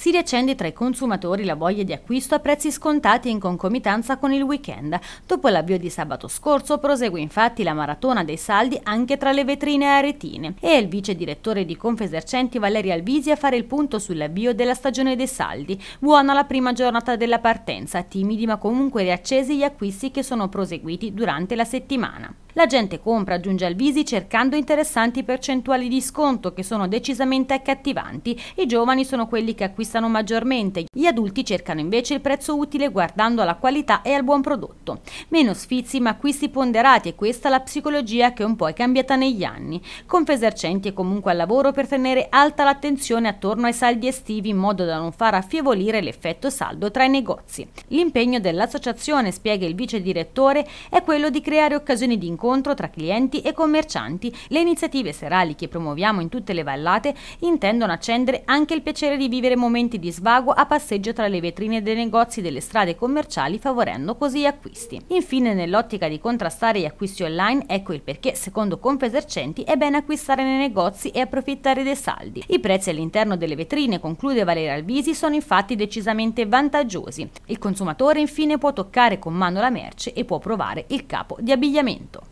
si riaccende tra i consumatori la voglia di acquisto a prezzi scontati in concomitanza con il weekend. Dopo l'avvio di sabato scorso prosegue infatti la maratona dei saldi anche tra le vetrine aretine e il vice direttore di Confesercenti Valeria Alvisi a fare il punto sull'avvio della stagione dei saldi. Buona la prima giornata della partenza, timidi ma comunque riaccesi gli acquisti che sono proseguiti durante la settimana. La gente compra, aggiunge Alvisi, cercando interessanti percentuali di sconto che sono decisamente accattivanti. I giovani sono quelli che acquistano maggiormente, gli adulti cercano invece il prezzo utile guardando alla qualità e al buon prodotto. Meno sfizi ma acquisti ponderati e questa è la psicologia che un po' è cambiata negli anni. Confesercenti è comunque al lavoro per tenere alta l'attenzione attorno ai saldi estivi in modo da non far affievolire l'effetto saldo tra i negozi. L'impegno dell'associazione, spiega il vice direttore, è quello di creare occasioni di incontro incontro tra clienti e commercianti. Le iniziative serali che promuoviamo in tutte le vallate intendono accendere anche il piacere di vivere momenti di svago a passeggio tra le vetrine dei negozi delle strade commerciali, favorendo così gli acquisti. Infine, nell'ottica di contrastare gli acquisti online, ecco il perché, secondo Confesercenti, è bene acquistare nei negozi e approfittare dei saldi. I prezzi all'interno delle vetrine, conclude Valeria Alvisi, sono infatti decisamente vantaggiosi. Il consumatore infine può toccare con mano la merce e può provare il capo di abbigliamento.